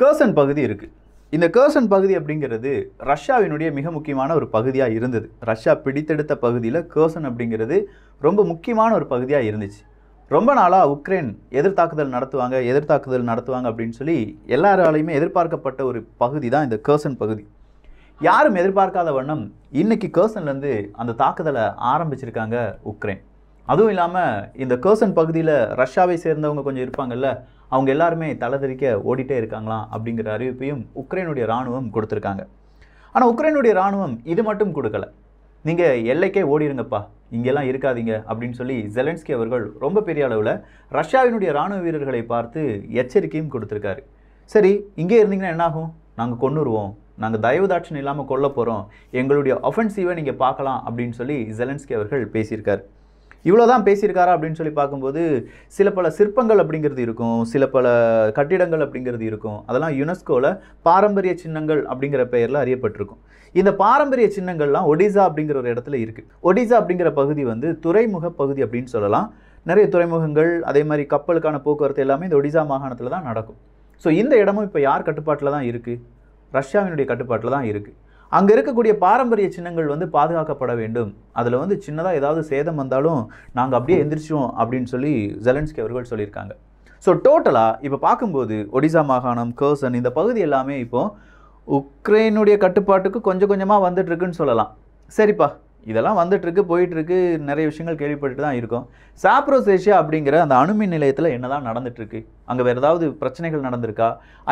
கேர்சன் பகுதி இருக்குது இந்த கேர்சன் பகுதி அப்படிங்கிறது ரஷ்யாவினுடைய மிக முக்கியமான ஒரு பகுதியாக இருந்தது ரஷ்யா பிடித்தெடுத்த பகுதியில் கேர்சன் அப்படிங்கிறது ரொம்ப முக்கியமான ஒரு பகுதியாக இருந்துச்சு ரொம்ப நாளாக உக்ரைன் எதிர்த்தாக்குதல் நடத்துவாங்க எதிர்த்தாக்குதல் நடத்துவாங்க அப்படின்னு சொல்லி எல்லாராலையுமே எதிர்பார்க்கப்பட்ட ஒரு பகுதி தான் இந்த கேர்சன் பகுதி யாரும் எதிர்பார்க்காத வண்ணம் இன்றைக்கி கேர்சன்லேருந்து அந்த தாக்குதலை ஆரம்பிச்சிருக்காங்க உக்ரைன் அதுவும் இல்லாமல் இந்த கேர்சன் பகுதியில் ரஷ்யாவை சேர்ந்தவங்க கொஞ்சம் இருப்பாங்கல்ல அவங்க எல்லாருமே தலதெறிக்க ஓடிட்டே இருக்காங்களாம் அப்படிங்கிற அறிவிப்பையும் உக்ரைனுடைய இராணுவம் கொடுத்துருக்காங்க ஆனால் உக்ரைனுடைய இராணுவம் இது மட்டும் கொடுக்கல நீங்கள் எல்லைக்கே ஓடிடுங்கப்பா இங்கெல்லாம் இருக்காதீங்க அப்படின்னு சொல்லி ஜெலன்ஸ்கி அவர்கள் ரொம்ப பெரிய அளவில் ரஷ்யாவினுடைய இராணுவ வீரர்களை பார்த்து எச்சரிக்கையும் கொடுத்துருக்காரு சரி இங்கே இருந்தீங்கன்னா என்னாகும் நாங்கள் கொண்டுருவோம் நாங்கள் தயவுதாட்சணம் இல்லாமல் கொல்ல போகிறோம் எங்களுடைய ஒஃபென்சிவை நீங்கள் பார்க்கலாம் அப்படின்னு சொல்லி ஜெலன்ஸ்கி அவர்கள் பேசியிருக்காரு இவ்வளோ தான் பேசியிருக்காரா அப்படின்னு சொல்லி பார்க்கும்போது சில பல சிற்பங்கள் அப்படிங்கிறது இருக்கும் சில பல கட்டிடங்கள் அப்படிங்கிறது இருக்கும் அதெல்லாம் யுனெஸ்கோவில் பாரம்பரிய சின்னங்கள் அப்படிங்கிற பெயரில் அறியப்பட்டிருக்கும் இந்த பாரம்பரிய சின்னங்கள்லாம் ஒடிசா அப்படிங்கிற ஒரு இடத்துல இருக்குது ஒடிசா அப்படிங்கிற பகுதி வந்து துறைமுக பகுதி அப்படின்னு சொல்லலாம் நிறைய துறைமுகங்கள் அதே மாதிரி கப்பலுக்கான போக்குவரத்து எல்லாமே இந்த ஒடிசா மாகாணத்தில் தான் நடக்கும் ஸோ இந்த இடமும் இப்போ யார் கட்டுப்பாட்டில் தான் இருக்குது ரஷ்யாவினுடைய கட்டுப்பாட்டில் தான் இருக்குது அங்கே இருக்கக்கூடிய பாரம்பரிய சின்னங்கள் வந்து பாதுகாக்கப்பட வேண்டும் அதில் வந்து சின்னதாக ஏதாவது சேதம் வந்தாலும் நாங்கள் அப்படியே எந்திரிச்சோம் அப்படின்னு சொல்லி ஜெலன்ஸ்கி அவர்கள் சொல்லியிருக்காங்க ஸோ டோட்டலாக இப்போ பார்க்கும்போது ஒடிசா மாகாணம் கர்சன் இந்த பகுதி எல்லாமே இப்போது உக்ரைனுடைய கட்டுப்பாட்டுக்கு கொஞ்சம் கொஞ்சமாக வந்துட்டுருக்குன்னு சொல்லலாம் சரிப்பா இதெல்லாம் வந்துட்டுருக்கு போயிட்டுருக்கு நிறைய விஷயங்கள் கேள்விப்பட்டு தான் இருக்கும் சாப்ரோஸ் ஏஷியா அப்படிங்கிற அந்த அணுமின் நிலையத்தில் என்ன தான் நடந்துட்டுருக்கு அங்கே வேறு ஏதாவது பிரச்சனைகள் நடந்திருக்கா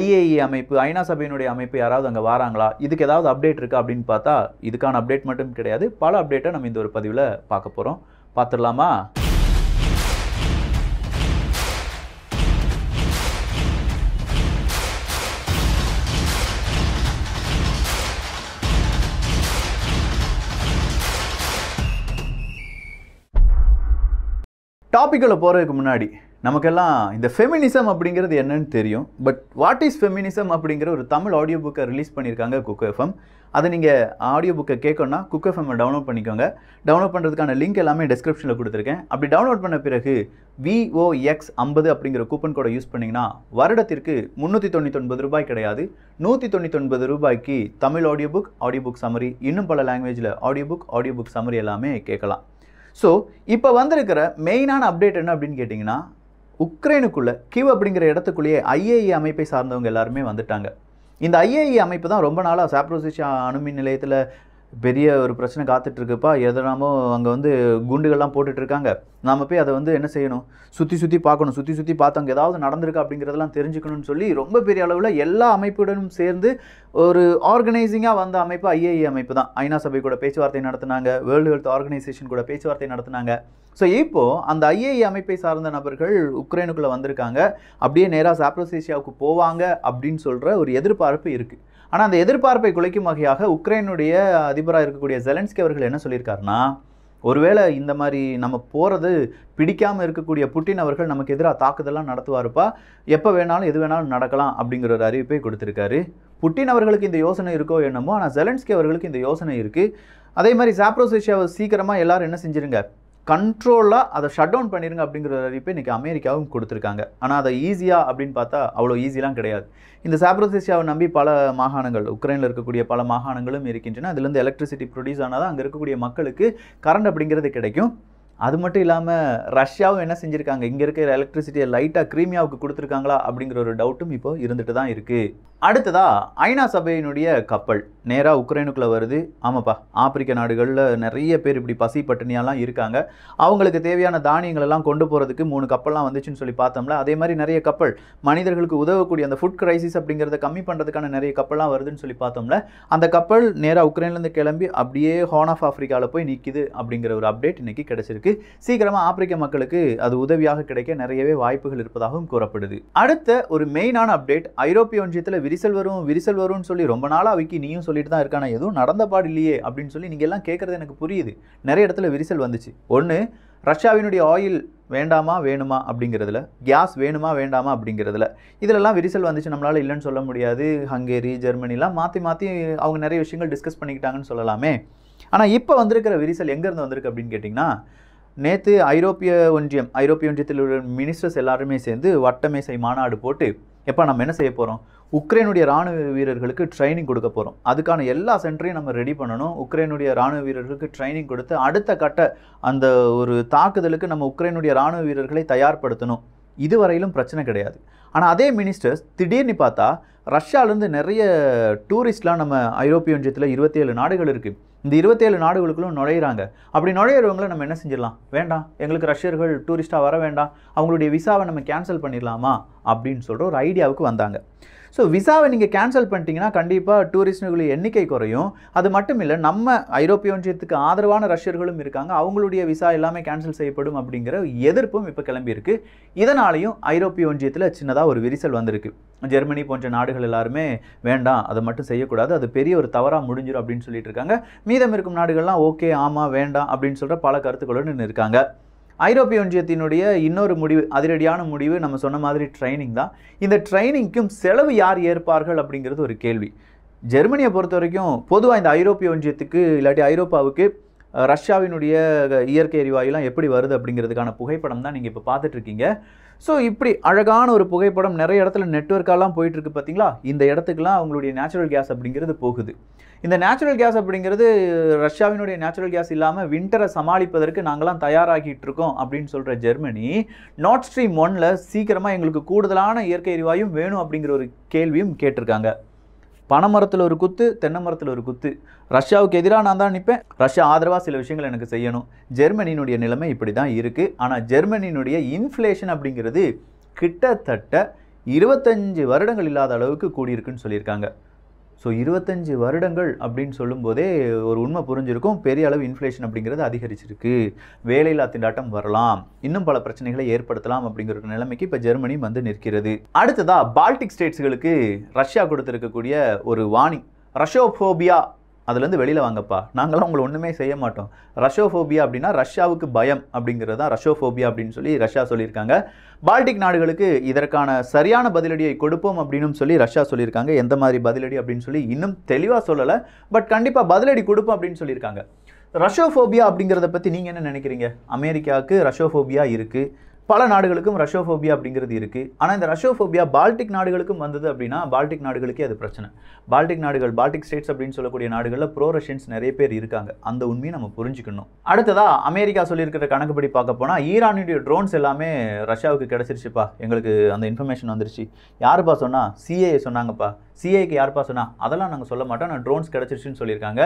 ஐஏஇ அமைப்பு ஐநா சபையினுடைய அமைப்பு யாராவது அங்கே வராங்களா இதுக்கு ஏதாவது அப்டேட் இருக்கா அப்படின்னு பார்த்தா இதுக்கான அப்டேட் மட்டும் கிடையாது பல அப்டேட்டை நம்ம இந்த ஒரு பதிவில் பார்க்க போகிறோம் பார்த்துடலாமா டாப்பிக்கில் போகிறதுக்கு முன்னாடி நமக்கெல்லாம் இந்த ஃபெமினிசம் அப்படிங்கிறது என்னன்னு தெரியும் பட் வாட் இஸ் ஃபெமினிசம் அப்படிங்கிற ஒரு தமிழ் ஆடியோ புக்கை ரிலீஸ் பண்ணியிருக்காங்க குக் எஃப்எம் அதை நீங்கள் ஆடியோ புக்கை கேட்கணும்னா குக் எஃப்எம்மை டவுன்லோட் பண்ணிக்கோங்க டவுன்லோட் பண்ணுறதுக்கான லிங்க் எல்லாமே டிஸ்கிரிப்ஷனில் கொடுத்துருக்கேன் அப்படி டவுன்லோட் பண்ண பிறகு விஓஎக்ஸ் ஐம்பது அப்படிங்கிற கூப்பன் கோடை யூஸ் பண்ணிங்கன்னா வருடத்திற்கு முந்நூற்றி தொண்ணூத்தொன்பது ரூபாய் கிடையாது நூற்றி தொண்ணூத்தொன்பது ரூபாய்க்கு Tamil audio book audio book summary இன்னும் பல லாங்குவேஜில் audio book audio book summary எல்லாமே கேட்கலாம் ஸோ இப்போ வந்திருக்கிற மெயினான அப்டேட் என்ன அப்படின்னு கேட்டிங்கன்னா உக்ரைனுக்குள்ளே கிவ் அப்படிங்கிற இடத்துக்குள்ளேயே ஐஏஇ e அமைப்பை சார்ந்தவங்க எல்லாருமே வந்துட்டாங்க இந்த ஐஏஇ e அமைப்பு தான் ரொம்ப நாளாக சாப்ரோசிஷா அணுமின் நிலையத்தில் பெரிய ஒரு பிரச்சனை காத்துட்ருக்குப்பா எதனாமோ அங்கே வந்து குண்டுகள்லாம் போட்டுட்ருக்காங்க நாம் போய் அதை வந்து என்ன செய்யணும் சுற்றி சுற்றி பார்க்கணும் சுற்றி சுற்றி பார்த்து அங்கே ஏதாவது நடந்திருக்கு அப்படிங்கிறதெல்லாம் தெரிஞ்சுக்கணும்னு சொல்லி ரொம்ப பெரிய அளவில் எல்லா அமைப்புடனும் சேர்ந்து ஒரு ஆர்கனைசிங்காக வந்த அமைப்பு ஐஏஇ e அமைப்பு தான் ஐநா சபை கூட பேச்சுவார்த்தை நடத்தினாங்க வேர்ல்டு ஹெல்த் ஆர்கனைசேஷன் கூட பேச்சுவார்த்தை நடத்தினாங்க ஸோ இப்போது அந்த ஐஏஇ e அமைப்பை சார்ந்த நபர்கள் உக்ரைனுக்குள்ளே வந்திருக்காங்க அப்படியே நேராக சாப்ரோசேஷியாவுக்கு போவாங்க அப்படின்னு சொல்கிற ஒரு எதிர்பார்ப்பு இருக்குது ஆனால் அந்த எதிர்பார்ப்பை குலைக்கும் வகையாக உக்ரைனுடைய அதிபராக இருக்கக்கூடிய ஜெலன்ஸ்கி அவர்கள் என்ன சொல்லியிருக்காருன்னா ஒருவேளை இந்த மாதிரி நம்ம போகிறது பிடிக்காமல் இருக்கக்கூடிய புட்டின் அவர்கள் நமக்கு எதிராக தாக்குதலாம் நடத்துவாருப்பா எப்போ வேணாலும் எது வேணாலும் நடக்கலாம் அப்படிங்கிற ஒரு அறிவிப்பை கொடுத்துருக்காரு புட்டின் அவர்களுக்கு இந்த யோசனை இருக்கோ என்னமோ ஆனால் ஜெலன்ஸ்கி அவர்களுக்கு இந்த யோசனை இருக்குது அதே மாதிரி சாப்ரோசேஷியாவை சீக்கிரமாக எல்லோரும் என்ன செஞ்சுருங்க கண்ட்ரோலாக அதை ஷட் டவுன் பண்ணிடுங்க அப்படிங்கிற அறிவிப்பை இன்றைக்கி அமெரிக்காவும் கொடுத்துருக்காங்க ஆனால் அதை ஈஸியாக அப்படின்னு பார்த்தா அவ்வளோ ஈஸியெலாம் கிடையாது இந்த சாப்ரோசேஷியாவை நம்பி பல மாகாணங்கள் உக்ரைனில் இருக்கக்கூடிய பல மாகாணங்களும் இருக்கின்றன அதுலேருந்து எலக்ட்ரிசிட்டி ப்ரொடியூஸ் ஆனால் தான் அங்கே இருக்கக்கூடிய மக்களுக்கு கரண்ட் அப்படிங்கிறது கிடைக்கும் அது மட்டும் இல்லாமல் ரஷ்யாவும் என்ன செஞ்சுருக்காங்க இங்கே இருக்கிற எலக்ட்ரிசிட்டியை லைட்டாக கிரீமியாவுக்கு கொடுத்துருக்காங்களா அப்படிங்கிற ஒரு டவுட்டும் இப்போ இருந்துட்டு தான் இருக்குது அடுத்ததாக ஐநா சபையினுடைய கப்பல் நேராக உக்ரைனுக்குள்ளே வருது ஆமாப்பா ஆப்பிரிக்க நாடுகளில் நிறைய பேர் இப்படி பசி பட்டினியாலாம் இருக்காங்க அவங்களுக்கு தேவையான தானியங்களெல்லாம் கொண்டு போகிறதுக்கு மூணு கப்பல்லாம் வந்துச்சுன்னு சொல்லி பார்த்தோம்ல அதே மாதிரி நிறைய கப்பல் மனிதர்களுக்கு உதவக்கூடிய அந்த ஃபுட் கிரைசிஸ் அப்படிங்கிறத கம்மி பண்ணுறதுக்கான நிறைய கப்பல்லாம் வருதுன்னு சொல்லி பார்த்தோம்ல அந்த கப்பல் நேராக உக்ரைன்லேருந்து கிளம்பி அப்படியே ஹார்ன் ஆஃப் ஆஃப்ரிக்காவில் போய் நிற்கிது அப்படிங்கிற ஒரு அப்டேட் இன்றைக்கி கிடச்சிருக்கு இருக்கு சீக்கிரமாக ஆப்பிரிக்க மக்களுக்கு அது உதவியாக கிடைக்க நிறையவே வாய்ப்புகள் இருப்பதாகவும் கூறப்படுது அடுத்த ஒரு மெயினான அப்டேட் ஐரோப்பிய ஒன்றியத்தில் விரிசல் வரும் விரிசல் வரும்னு சொல்லி ரொம்ப நாளாக விக்கி நீயும் சொல்லிட்டு தான் இருக்கான எதுவும் நடந்த பாடு இல்லையே அப்படின்னு சொல்லி நீங்கள் எல்லாம் கேட்குறது எனக்கு புரியுது நிறைய இடத்துல விரிசல் வந்துச்சு ஒன்று ரஷ்யாவினுடைய ஆயில் வேண்டாமா வேணுமா அப்படிங்கிறதுல கேஸ் வேணுமா வேண்டாமா அப்படிங்கிறதுல இதிலெல்லாம் விரிசல் வந்துச்சு நம்மளால் இல்லைன்னு சொல்ல முடியாது ஹங்கேரி ஜெர்மனிலாம் மாற்றி மாற்றி அவங்க நிறைய விஷயங்கள் டிஸ்கஸ் பண்ணிக்கிட்டாங்கன்னு சொல்லலாமே ஆனால் இப்போ வந்திருக்கிற விரிசல் எங்கேருந்து வந்திருக்கு அப்படின்னு கேட்டிங்கன்னா நேற்று ஐரோப்பிய ஒன்றியம் ஐரோப்பிய ஒன்றியத்தில் உள்ள மினிஸ்டர்ஸ் எல்லாருமே சேர்ந்து வட்டமேசை மாநாடு போட்டு எப்போ நம்ம என்ன செய்ய போகிறோம் உக்ரைனுடைய ராணுவ வீரர்களுக்கு ட்ரைனிங் கொடுக்க போகிறோம் அதுக்கான எல்லா சென்டரையும் நம்ம ரெடி பண்ணணும் உக்ரைனுடைய ராணுவ வீரர்களுக்கு ட்ரைனிங் கொடுத்து அடுத்த கட்ட அந்த ஒரு தாக்குதலுக்கு நம்ம உக்ரைனுடைய ராணுவ வீரர்களை தயார்படுத்தணும் இதுவரையிலும் பிரச்சனை கிடையாது ஆனால் அதே மினிஸ்டர்ஸ் திடீர்னு பார்த்தா ரஷ்யாவிலேருந்து நிறைய டூரிஸ்ட்லாம் நம்ம ஐரோப்பிய ஒன்றியத்தில் இருபத்தி ஏழு நாடுகள் இருக்குது இந்த இருபத்தேழு நாடுகளுக்குள்ள நுழையிறாங்க அப்படி நுழையிறவங்களை நம்ம என்ன செஞ்சிடலாம் வேண்டாம் எங்களுக்கு ரஷ்யர்கள் டூரிஸ்ட்டாக வர வேண்டாம் அவங்களுடைய விசாவை நம்ம கேன்சல் பண்ணிடலாமா அப்படின்னு சொல்கிற ஒரு ஐடியாவுக்கு வந்தாங்க ஸோ விசாவை நீங்கள் கேன்சல் பண்ணிட்டீங்கன்னா கண்டிப்பாக டூரிஸ்ட்களுடைய எண்ணிக்கை குறையும் அது மட்டும் இல்லை நம்ம ஐரோப்பிய ஒன்றியத்துக்கு ஆதரவான ரஷ்யர்களும் இருக்காங்க அவங்களுடைய விசா எல்லாமே கேன்சல் செய்யப்படும் அப்படிங்கிற எதிர்ப்பும் இப்போ கிளம்பியிருக்கு இதனாலையும் ஐரோப்பிய ஒன்றியத்தில் சின்னதாக ஒரு விரிசல் வந்திருக்கு ஜெர்மனி போன்ற நாடுகள் எல்லாருமே வேண்டாம் அதை மட்டும் செய்யக்கூடாது அது பெரிய ஒரு தவறாக முடிஞ்சிடும் அப்படின்னு சொல்லிட்டு இருக்காங்க மீதம் இருக்கும் நாடுகள்லாம் ஓகே ஆமாம் வேண்டாம் அப்படின்னு சொல்கிற பல கருத்துக்களுடன் இருக்காங்க ஐரோப்பிய ஒன்றியத்தினுடைய இன்னொரு முடிவு அதிரடியான முடிவு நம்ம சொன்ன மாதிரி ட்ரைனிங் தான் இந்த ட்ரைனிங்க்கும் செலவு யார் ஏற்பார்கள் அப்படிங்கிறது ஒரு கேள்வி ஜெர்மனியை பொறுத்த வரைக்கும் பொதுவாக இந்த ஐரோப்பிய ஒன்றியத்துக்கு இல்லாட்டி ஐரோப்பாவுக்கு ரஷ்யாவினுடைய இயற்கை எரிவாயுலாம் எப்படி வருது அப்படிங்கிறதுக்கான புகைப்படம் தான் நீங்கள் இப்போ பார்த்துட்ருக்கீங்க ஸோ இப்படி அழகான ஒரு புகைப்படம் நிறைய இடத்துல நெட்ஒர்க்காலாம் போயிட்டுருக்கு பார்த்தீங்களா இந்த இடத்துக்குலாம் அவங்களுடைய நேச்சுரல் கேஸ் அப்படிங்கிறது போகுது இந்த நேச்சுரல் கேஸ் அப்படிங்கிறது ரஷ்யாவினுடைய நேச்சுரல் கேஸ் இல்லாமல் விண்டரை சமாளிப்பதற்கு நாங்களாம் தயாராகிட்டு இருக்கோம் அப்படின்னு சொல்கிற ஜெர்மனி நார்த் ஸ்ட்ரீம் ஒன்னில் சீக்கிரமாக எங்களுக்கு கூடுதலான இயற்கை எரிவாயும் வேணும் அப்படிங்கிற ஒரு கேள்வியும் கேட்டிருக்காங்க பனை மரத்தில் ஒரு குத்து தென்னை மரத்தில் ஒரு குத்து ரஷ்யாவுக்கு எதிராக நான் தான் நிற்பேன் ரஷ்யா ஆதரவாக சில விஷயங்கள் எனக்கு செய்யணும் ஜெர்மனியினுடைய நிலைமை இப்படி தான் இருக்குது ஆனால் ஜெர்மனியினுடைய இன்ஃப்ளேஷன் அப்படிங்கிறது கிட்டத்தட்ட இருபத்தஞ்சு வருடங்கள் இல்லாத அளவுக்கு கூடியிருக்குன்னு சொல்லியிருக்காங்க ஸோ இருபத்தஞ்சி வருடங்கள் அப்படின்னு சொல்லும்போதே ஒரு உண்மை புரிஞ்சிருக்கும் பெரிய அளவு இன்ஃப்ளேஷன் அப்படிங்கிறது அதிகரிச்சிருக்கு வேலையில்லா திண்டாட்டம் வரலாம் இன்னும் பல பிரச்சனைகளை ஏற்படுத்தலாம் அப்படிங்கிற நிலைமைக்கு இப்போ ஜெர்மனி வந்து நிற்கிறது அடுத்ததாக பால்டிக் ஸ்டேட்ஸ்களுக்கு ரஷ்யா கொடுத்துருக்கக்கூடிய ஒரு வாணி ரஷ்யோஃபோபியா அதுலேருந்து வெளியில் வாங்கப்பா நாங்களாம் உங்களை ஒன்றுமே செய்ய மாட்டோம் ரஷ்யோஃபோபியா அப்படின்னா ரஷ்யாவுக்கு பயம் அப்படிங்கிறது தான் ரஷ்யோஃபோபியா அப்படின்னு சொல்லி ரஷ்யா சொல்லியிருக்காங்க பால்டிக் நாடுகளுக்கு இதற்கான சரியான பதிலடியை கொடுப்போம் அப்படின்னு சொல்லி ரஷ்யா சொல்லியிருக்காங்க எந்த மாதிரி பதிலடி அப்படின்னு சொல்லி இன்னும் தெளிவாக சொல்லலை பட் கண்டிப்பாக பதிலடி கொடுப்போம் அப்படின்னு சொல்லியிருக்காங்க ரஷ்யோஃபோபியா அப்படிங்கிறத பற்றி நீங்கள் என்ன நினைக்கிறீங்க அமெரிக்காவுக்கு ரஷ்யோஃபோபியா இருக்குது பல நாடுகளுக்கும் ரஷ்யோஃபோபியா அப்படிங்கிறது இருக்குது ஆனால் இந்த ரஷ்யோஃபோபியா பால்டிக் நாடுகளுக்கும் வந்தது அப்படின்னா பால்டிக் நாடுகளுக்கே அது பிரச்சனை பால்டிக் நாடுகள் பால்டிக் ஸ்டேட்ஸ் அப்படின்னு சொல்லக்கூடிய நாடுகளில் ப்ரோ ரஷ்யன்ஸ் நிறைய பேர் இருக்காங்க அந்த உண்மையை நம்ம புரிஞ்சுக்கணும் அடுத்ததாக அமெரிக்கா சொல்லியிருக்கிற கணக்குப்படி பார்க்க போனால் ஈரானுடைய ட்ரோன்ஸ் எல்லாமே ரஷ்யாவுக்கு கிடச்சிருச்சுப்பா எங்களுக்கு அந்த இன்ஃபர்மேஷன் வந்துருச்சு யாருப்பா சொன்னால் சிஏஏ சொன்னாங்கப்பா சிஐக்கு யாருப்பா சொன்னால் அதெல்லாம் நாங்கள் சொல்ல மாட்டோம் நான் ட்ரோன்ஸ் கிடச்சிருச்சுன்னு சொல்லியிருக்காங்க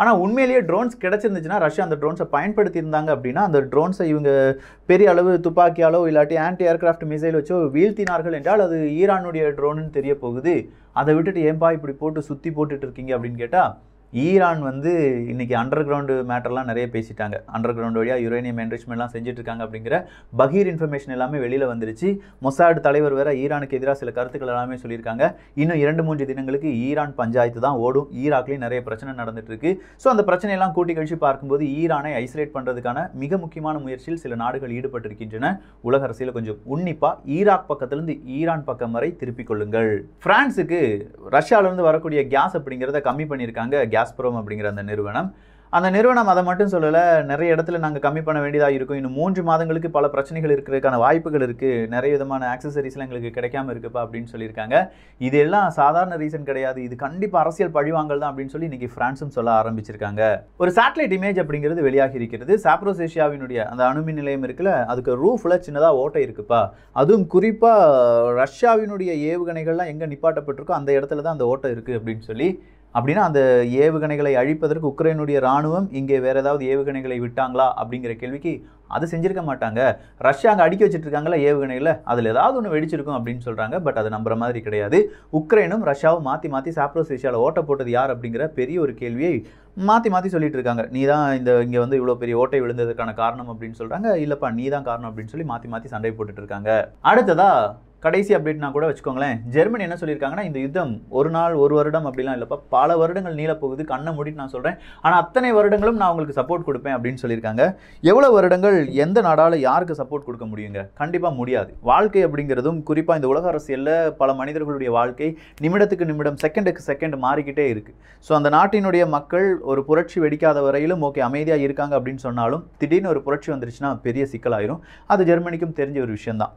ஆனால் உண்மையிலேயே ட்ரோன்ஸ் கிடச்சிருந்துச்சுன்னா ரஷ்யா அந்த ட்ரோன்ஸை பயன்படுத்தியிருந்தாங்க அப்படின்னா அந்த ட்ரோன்ஸை இவங்க பெரிய அளவு துப்பாக்கியாலோ இல்லாட்டி ஆன்டி ஏர்க்ராஃப்ட் மிசைல் வச்சோ வீழ்த்தினார்கள் என்றால் அது ஈரானுடைய ட்ரோனுன்னு தெரிய போகுது அதை விட்டுட்டு ஏன்பா இப்படி போட்டு சுற்றி போட்டுட்டு இருக்கீங்க அப்படின்னு கேட்டால் ஈரான் வந்து இன்றைக்கி அண்டர் கிரவுண்டு மேட்டர்லாம் நிறைய பேசிட்டாங்க அண்டர் கிரவுண்ட் வழியாக யுரேனியம் என்ரிச்மெண்ட்லாம் செஞ்சுட்ருக்காங்க அப்படிங்கிற பகீர் இன்ஃபர்மேஷன் எல்லாமே வெளியில் வந்துருச்சு மொசாடு தலைவர் வேற ஈரானுக்கு எதிராக சில கருத்துக்கள் எல்லாமே சொல்லியிருக்காங்க இன்னும் இரண்டு மூன்று தினங்களுக்கு ஈரான் பஞ்சாயத்து தான் ஓடும் ஈராக்லேயும் நிறைய பிரச்சனை நடந்துட்டுருக்கு ஸோ அந்த பிரச்சனையெல்லாம் கூட்டி கழிச்சு பார்க்கும்போது ஈரானை ஐசோலேட் பண்ணுறதுக்கான மிக முக்கியமான முயற்சியில் சில நாடுகள் ஈடுபட்டிருக்கின்றன உலக அரசியல் கொஞ்சம் உன்னிப்பாக ஈராக் பக்கத்துலேருந்து ஈரான் பக்கம் வரை திருப்பிக் கொள்ளுங்கள் ஃப்ரான்ஸுக்கு ரஷ்யாவிலேருந்து வரக்கூடிய கேஸ் அப்படிங்கிறத கம்மி பண்ணியிருக்காங்க காஸ்பரோம் அப்படிங்கிற அந்த நிறுவனம் அந்த நிறுவனம் அதை மட்டும் சொல்லலை நிறைய இடத்துல நாங்கள் கம்மி பண்ண வேண்டியதாக இருக்கும் இன்னும் மூன்று மாதங்களுக்கு பல பிரச்சனைகள் இருக்கிறதுக்கான வாய்ப்புகள் இருக்குது நிறைய விதமான ஆக்சசரிஸ்லாம் எங்களுக்கு கிடைக்காம இருக்குப்பா அப்படின்னு சொல்லியிருக்காங்க இது எல்லாம் சாதாரண ரீசன் கிடையாது இது கண்டிப்பாக அரசியல் பழிவாங்கல் தான் அப்படின்னு சொல்லி இன்றைக்கி ஃப்ரான்ஸும் சொல்ல ஆரம்பிச்சிருக்காங்க ஒரு சேட்டலைட் இமேஜ் அப்படிங்கிறது வெளியாகி இருக்கிறது சாப்ரோஸ் ஏஷியாவினுடைய அந்த அணுமின் நிலையம் இருக்குல்ல அதுக்கு ரூஃபில் சின்னதாக ஓட்டை இருக்குப்பா அதுவும் குறிப்பாக ரஷ்யாவினுடைய ஏவுகணைகள்லாம் எங்கே நிப்பாட்டப்பட்டிருக்கோ அந்த இடத்துல தான் அந்த ஓட்டை இருக்குது அப்படின்னு சொல்லி அப்படின்னா அந்த ஏவுகணைகளை அழிப்பதற்கு உக்ரைனுடைய இராணுவம் இங்கே வேறு ஏதாவது ஏவுகணைகளை விட்டாங்களா அப்படிங்கிற கேள்விக்கு அது செஞ்சுருக்க மாட்டாங்க ரஷ்யா அங்கே அடிக்க வச்சுட்ருக்காங்களா ஏவுகணையில் அதில் ஏதாவது ஒன்று வெடிச்சிருக்கும் அப்படின்னு சொல்கிறாங்க பட் அது நம்புற மாதிரி கிடையாது உக்ரைனும் ரஷ்யாவும் மாற்றி மாற்றி சாப்ரோஸ் ரஷ்யாவில் ஓட்ட போட்டது யார் அப்படிங்கிற பெரிய ஒரு கேள்வியை மாற்றி மாற்றி சொல்லிட்டு இருக்காங்க நீ தான் இந்த இங்கே வந்து இவ்வளோ பெரிய ஓட்டை விழுந்ததுக்கான காரணம் அப்படின்னு சொல்கிறாங்க இல்லைப்பா நீ தான் காரணம் அப்படின்னு சொல்லி மாற்றி மாற்றி சண்டை போட்டுட்டு இருக்காங்க அடுத்ததாக கடைசி அப்டேட்னா கூட வச்சுக்கோங்களேன் ஜெர்மனி என்ன சொல்லியிருக்காங்கன்னா இந்த யுத்தம் ஒரு நாள் ஒரு வருடம் அப்படிலாம் இல்லைப்பா பல வருடங்கள் நீளப்போகுது கண்ணை மூடிட்டு நான் சொல்கிறேன் ஆனால் அத்தனை வருடங்களும் நான் உங்களுக்கு சப்போர்ட் கொடுப்பேன் அப்படின்னு சொல்லியிருக்காங்க எவ்வளோ வருடங்கள் எந்த நாடால் யாருக்கு சப்போர்ட் கொடுக்க முடியுங்க கண்டிப்பாக முடியாது வாழ்க்கை அப்படிங்கிறதும் குறிப்பாக இந்த உலக அரசியலில் பல மனிதர்களுடைய வாழ்க்கை நிமிடத்துக்கு நிமிடம் செகண்டுக்கு செகண்ட் மாறிக்கிட்டே இருக்குது ஸோ அந்த நாட்டினுடைய மக்கள் ஒரு புரட்சி வெடிக்காத வரையிலும் ஓகே அமைதியாக இருக்காங்க அப்படின்னு சொன்னாலும் திடீர்னு ஒரு புரட்சி வந்துருச்சுன்னா பெரிய சிக்கலாயிரும் அது ஜெர்மனிக்கும் தெரிஞ்ச ஒரு விஷயம்தான்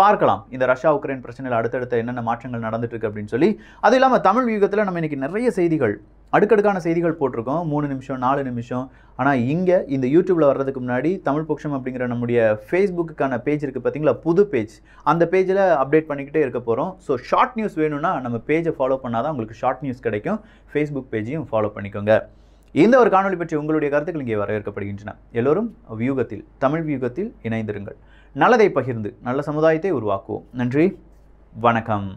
பார்க்கலாம் இந்த ரஷ்யா உக்ரைன் பிரச்சனையில் அடுத்தடுத்த என்னென்ன மாற்றங்கள் நடந்துட்டு இருக்கு அப்படின்னு சொல்லி அது இல்லாமல் தமிழ் யுகத்தில் நம்ம இன்றைக்கி நிறைய செய்திகள் அடுக்கடுக்கான செய்திகள் போட்டிருக்கோம் மூணு நிமிஷம் நாலு நிமிஷம் ஆனால் இங்கே இந்த யூடியூப்பில் வர்றதுக்கு முன்னாடி தமிழ் பொக்ஷம் அப்படிங்கிற நம்முடைய ஃபேஸ்புக்குக்கான பேஜ் இருக்குது பார்த்தீங்களா புது பேஜ் அந்த பேஜில் அப்டேட் பண்ணிக்கிட்டே இருக்க போகிறோம் ஸோ ஷார்ட் நியூஸ் வேணும்னா நம்ம பேஜை ஃபாலோ பண்ணால் தான் உங்களுக்கு ஷார்ட் நியூஸ் கிடைக்கும் ஃபேஸ்புக் பேஜையும் ஃபாலோ பண்ணிக்கோங்க இந்த ஒரு காணொலி பற்றி உங்களுடைய கருத்துக்கள் இங்கே வரவேற்கப்படுகின்றன எல்லோரும் வியூகத்தில் தமிழ் வியூகத்தில் இணைந்திருங்கள் நல்லதை பகிர்ந்து நல்ல சமுதாயத்தை உருவாக்குவோம் நன்றி வணக்கம்